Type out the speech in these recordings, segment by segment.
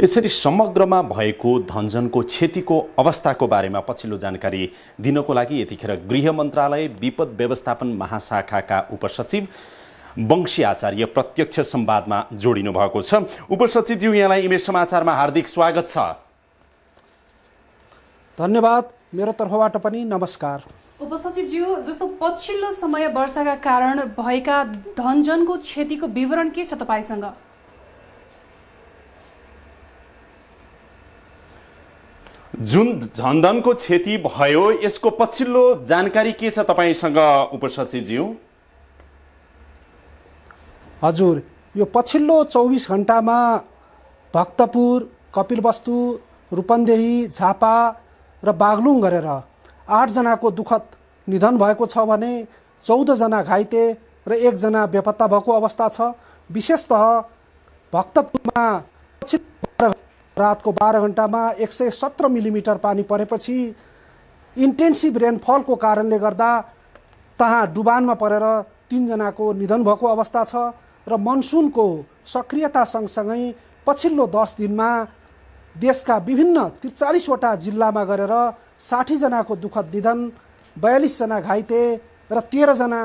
यसरी समग्रमा भएको धनजनको क्षतिको अवस्थाको बारेमा पछिल्लो जानकारी दिनको लागि यतिखेर गृह मन्त्रालय विपद व्यवस्थापन महाशाखाका उपसचिव वंशी आचार्य प्रत्यक्ष संवादमा जोडिनु भएको छ उपसचिवज्यू यहाँलाई इमेज समाचारमा हार्दिक स्वागत छ धन्यवाद मेरो तर्फबाट पनि नमस्कार उपसचिवज्यू जस्तो पछिल्लो समय वर्षाका कारण भएका धनजनको क्षतिको विवरण के छ तपाईँसँग जुन झन्धनको क्षति भयो यसको पछिल्लो जानकारी के छ तपाईँसँग उपसचिवज्यू हजुर यो पछिल्लो चौबिस घन्टामा भक्तपुर कपिलवस्तु रूपन्देही झापा र बागलुङ गरेर आठजनाको दुःखद निधन भएको छ भने चौधजना घाइते र एकजना बेपत्ता भएको अवस्था छ विशेषतः भक्तपुरमा रातको बाह्र घन्टामा एक सय सत्र मिलिमिटर पानी परेपछि इन्टेन्सिभ रेनफलको कारणले गर्दा तहाँ डुबानमा परेर तिनजनाको निधन भएको अवस्था छ र मनसुनको सक्रियता सँगसँगै पछिल्लो दस दिनमा देशका विभिन्न त्रिचालिसवटा जिल्लामा गरेर साठीजनाको दुःखद निधन बयालिसजना घाइते र तेह्रजना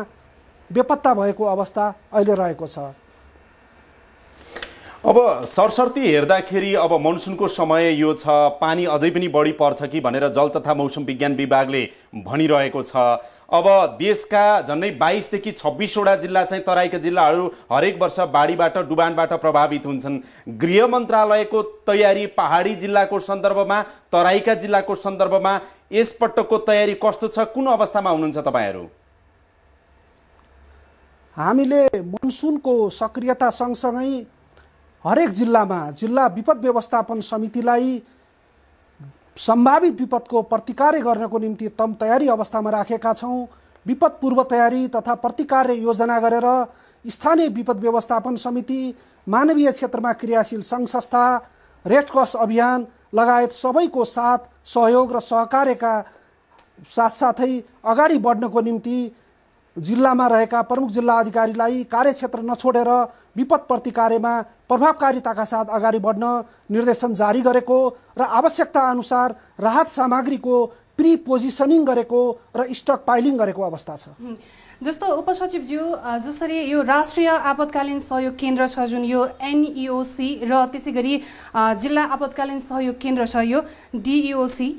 बेपत्ता भएको अवस्था अहिले रहेको छ अब सरसर्ती हेर्दाखेरि अब मनसुनको समय यो छ पानी अझै पनि बढी पर्छ कि भनेर जल तथा मौसम विज्ञान विभागले भनिरहेको छ अब देशका झन्डै बाइसदेखि छब्बिसवटा जिल्ला चाहिँ तराईका जिल्लाहरू हरेक वर्ष बाढीबाट डुबानबाट प्रभावित हुन्छन् गृह मन्त्रालयको तयारी पहाडी जिल्लाको सन्दर्भमा तराईका जिल्लाको सन्दर्भमा यसपटकको तयारी कस्तो छ कुन अवस्थामा हुनुहुन्छ तपाईँहरू हामीले मनसुनको सक्रियता सँगसँगै हरेक जिल्लामा जिल्ला विपद व्यवस्थापन समितिलाई सम्भावित विपदको प्रतिकार्य गर्नको निम्ति तम तयारी अवस्थामा राखेका छौँ विपद पूर्व तयारी तथा प्रतिकार्य योजना गरेर स्थानीय विपद व्यवस्थापन समिति मानवीय क्षेत्रमा क्रियाशील सङ्घ संस्था रेड क्रस अभियान लगायत सबैको साथ सहयोग र सहकार्यका साथसाथै अगाडि बढ्नको निम्ति जिल्लामा रहेका प्रमुख जिल्ला अधिकारीलाई कार्यक्षेत्र नछोडेर विपदप्रति कार्यमा प्रभावकारिताका साथ अगाडि बढ्न निर्देशन जारी गरेको र आवश्यकता अनुसार राहत सामग्रीको प्रि गरेको र स्टक पाइलिङ गरेको अवस्था छ जस्तो उपसचिवज्यू जसरी यो राष्ट्रिय आपतकालीन सहयोग केन्द्र छ जुन यो एनइओसी र त्यसै गरी जिल्ला आपतकालीन सहयोग केन्द्र छ यो डिइओसी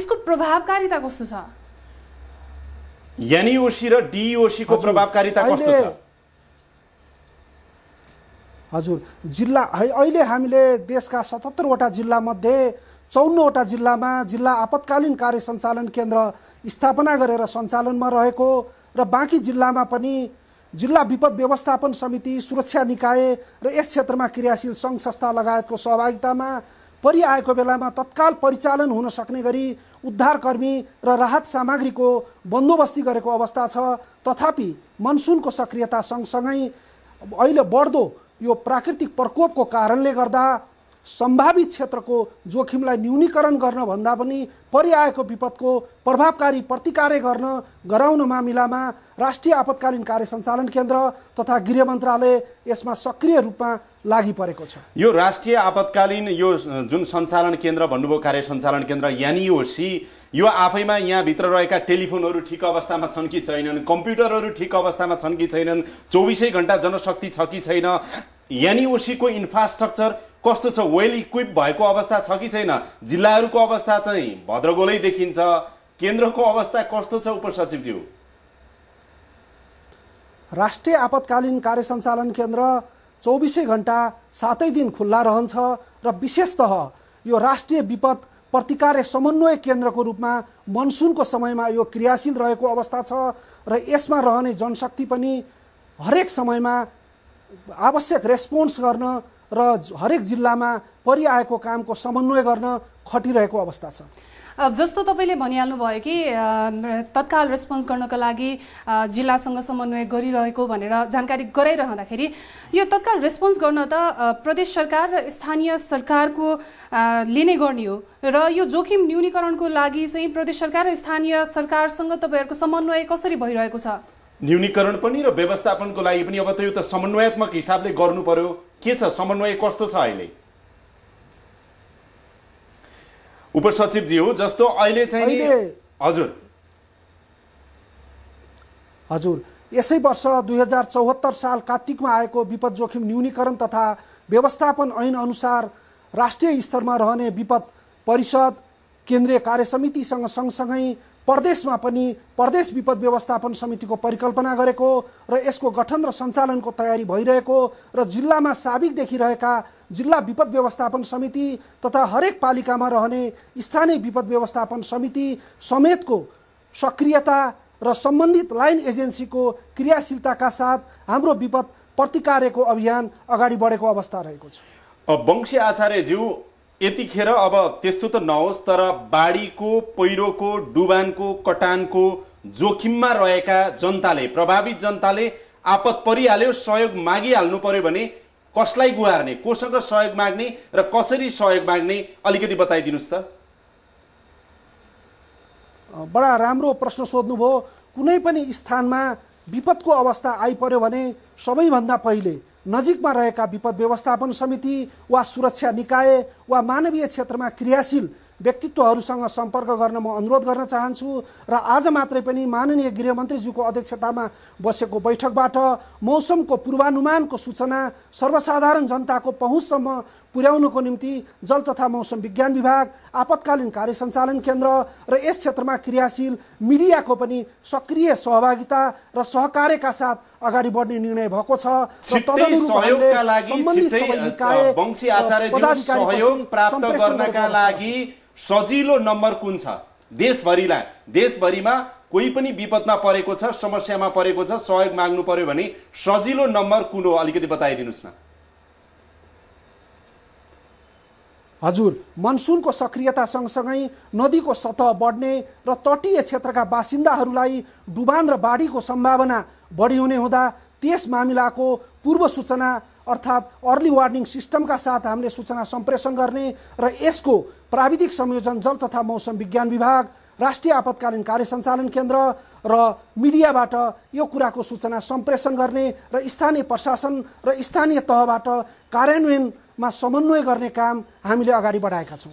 यसको प्रभावकारिता कस्तो छ एनइओसी र डिओसीको प्रभावकारिता कस्तो छ हजुर जिल्ला है अहिले हामीले देशका सतहत्तरवटा जिल्लामध्ये चौन्नवटा जिल्लामा जिल्ला आपतकालीन कार्य सञ्चालन केन्द्र स्थापना गरेर सञ्चालनमा रहेको र बाँकी जिल्लामा पनि जिल्ला विपद व्यवस्थापन समिति सुरक्षा निकाय र यस क्षेत्रमा क्रियाशील सङ्घ संस्था लगायतको सहभागितामा परिआएको बेलामा तत्काल परिचालन हुन सक्ने गरी उद्धारकर्मी र राहत सामग्रीको बन्दोबस्ती गरेको अवस्था छ तथापि मनसुनको सक्रियता सँगसँगै अहिले बढ्दो यो प्राकृतिक प्रकोपको कारणले गर्दा सम्भावित क्षेत्रको जोखिमलाई न्यूनीकरण गर्न भन्दा पनि परिआएको विपदको प्रभावकारी प्रतिकार गर्न गराउन मामिलामा राष्ट्रिय आपतकालीन कार्य सञ्चालन केन्द्र तथा गृह मन्त्रालय यसमा सक्रिय रूपमा लागि परेको छ यो राष्ट्रिय आपतकालीन यो जुन सञ्चालन केन्द्र भन्नुभयो कार्य सञ्चालन केन्द्र यानि यो सी यो आफैमा यहाँभित्र रहेका टेलिफोनहरू ठिक अवस्थामा छन् कि छैनन् कम्प्युटरहरू ठिक अवस्थामा छन् कि छैनन् चौबिसै घन्टा जनशक्ति छ कि छैन यानि ओसीको इन्फ्रास्ट्रक्चर कस्तो छ वेल इक्विप भएको अवस्था छ कि छैन जिल्लाहरूको अवस्था चाहिँ भद्रगोलै देखिन्छ केन्द्रको अवस्था कस्तो छ उपसचिवज्यू राष्ट्रिय आपतकालीन कार्य सञ्चालन केन्द्र चौबिसै घन्टा सातै दिन खुल्ला रहन्छ र विशेषतः यो राष्ट्रिय विपद प्रतिकार्य समन्वय केन्द्रको रूपमा मनसुनको समयमा यो क्रियाशील रहेको अवस्था छ र यसमा रहने जनशक्ति पनि हरेक समयमा आवश्यक रेस्पोन्स गर्न र हरेक जिल्लामा परिआएको कामको समन्वय गर्न खटिरहेको अवस्था छ अब जस्तो तपाईँले भनिहाल्नु कि तत्काल रेस्पोन्स गर्नको लागि जिल्लासँग समन्वय गरिरहेको भनेर जानकारी गराइरहँदाखेरि यो तत्काल रेस्पोन्स गर्न त प्रदेश सरकार र स्थानीय सरकारको लिने गर्ने हो र यो जोखिम न्यूनीकरणको लागि चाहिँ प्रदेश सरकार र स्थानीय सरकारसँग तपाईँहरूको समन्वय कसरी भइरहेको छ न्यूनीकरण पनि र व्यवस्थापनको लागि पनि अब त यो त समन्वयात्मक हिसाबले गर्नु पर्यो के छ समन्वय कस्तो छ अहिले उपसचिवजी हो जस्तो अहिले चाहिँ हजुर हजुर यसै वर्ष दुई हजार चौहत्तर साल कार्तिकमा आएको विपद जोखिम न्यूनीकरण तथा व्यवस्थापन ऐन अनुसार राष्ट्रिय स्तरमा रहने विपद परिषद केन्द्रीय कार्य समितिसँग सँगसँगै प्रदेशमा पनि प्रदेश विपद व्यवस्थापन समितिको परिकल्पना गरेको र यसको गठन र सञ्चालनको तयारी भइरहेको र जिल्लामा साबिक देखिरहेका जिल्ला विपद व्यवस्थापन समिति तथा हरेक पालिकामा रहने स्थानीय विपद व्यवस्थापन समिति समेतको सक्रियता र सम्बन्धित लाइन एजेन्सीको क्रियाशीलताका साथ हाम्रो विपद प्रतिकार्यको अभियान अगाडि बढेको अवस्था रहेको छ वंशी आचार्यज्यू यतिखेर अब त्यस्तो त नहोस् तर बाढीको पहिरोको डुबानको कटानको जोखिममा रहेका जनताले प्रभावित जनताले आपत परिहाल्यो सहयोग मागिहाल्नु पर्यो भने कसलाई गुहार्ने कोसँग सहयोग माग्ने र कसरी सहयोग माग्ने अलिकति बताइदिनुहोस् त बडा राम्रो प्रश्न सोध्नुभयो कुनै पनि स्थानमा विपदको अवस्था आइपऱ्यो भने सबैभन्दा पहिले नजिकमा रहेका विपद व्यवस्थापन समिति वा सुरक्षा निकाय वा मानवीय क्षेत्रमा क्रियाशील व्यक्तित्वहरूसँग सम्पर्क गर्न म अनुरोध गर्न चाहन्छु र आज मात्रै पनि माननीय गृहमन्त्रीज्यूको अध्यक्षतामा बसेको बैठकबाट मौसमको पूर्वानुमानको सूचना सर्वसाधारण जनताको पहुँचसम्म पुर्याउनको निम्ति जल तथा मौसम विज्ञान विभाग आपतकालीन कार्य सञ्चालन केन्द्र र यस क्षेत्रमा क्रियाशील मिडियाको पनि सक्रिय सहभागिता र सहकार्यका साथ अगाडि बढ्ने निर्णय भएको छ सजिलो नम्बर कुन छ देशभरिलाई देशभरिमा कोही पनि विपदमा परेको छ समस्यामा परेको छ सहयोग माग्नु पर्यो भने सजिलो नम्बर कुन हो अलिकति बताइदिनुहोस् न हजुर मनसुनको सक्रियता सँगसँगै नदीको सतह बढ्ने र तटीय क्षेत्रका बासिन्दाहरूलाई डुबान र बाढीको सम्भावना बढी हुने हुँदा त्यस मामिलाको पूर्व सूचना अर्थात् अर्ली वार्निङ सिस्टमका साथ हामीले सूचना सम्प्रेषण गर्ने र यसको प्राविधिक संयोजन जल तथा मौसम विज्ञान विभाग राष्ट्रिय आपतकालीन कार्य सञ्चालन केन्द्र र मिडियाबाट यो कुराको सूचना सम्प्रेषण गर्ने र स्थानीय प्रशासन र स्थानीय तहबाट कार्यान्वयनमा समन्वय गर्ने काम हामीले अगाडि बढाएका छौँ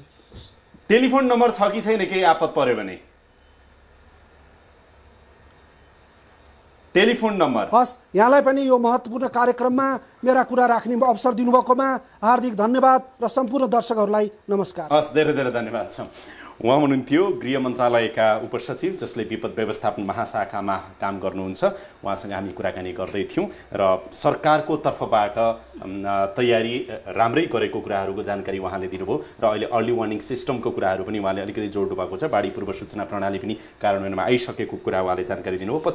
टेलिफोन नम्बर छ कि छैन केही आपत पर्यो भने टेलिफोन नम्बर हस् यहाँलाई पनि यो महत्त्वपूर्ण कार्यक्रममा मेरा कुरा राख्ने अवसर दिनुभएकोमा हार्दिक धन्यवाद र सम्पूर्ण दर्शकहरूलाई नमस्कार हस् धेरै धेरै धन्यवाद छ उहाँ हुनुहुन्थ्यो गृह मन्त्रालयका उपसचिव जसले विपद व्यवस्थापन महाशाखामा काम गर्नुहुन्छ उहाँसँग हामी कुराकानी गर्दै थियौँ र सरकारको तर्फबाट तयारी राम्रै गरेको कुराहरूको जानकारी उहाँले दिनुभयो र अहिले अर्ली वार्निङ सिस्टमको कुराहरू पनि उहाँले अलिकति जोड्नु भएको छ बाढी पूर्व सूचना प्रणाली पनि कार्यान्वयनमा आइसकेको कुरा उहाँले जानकारी दिनुभयो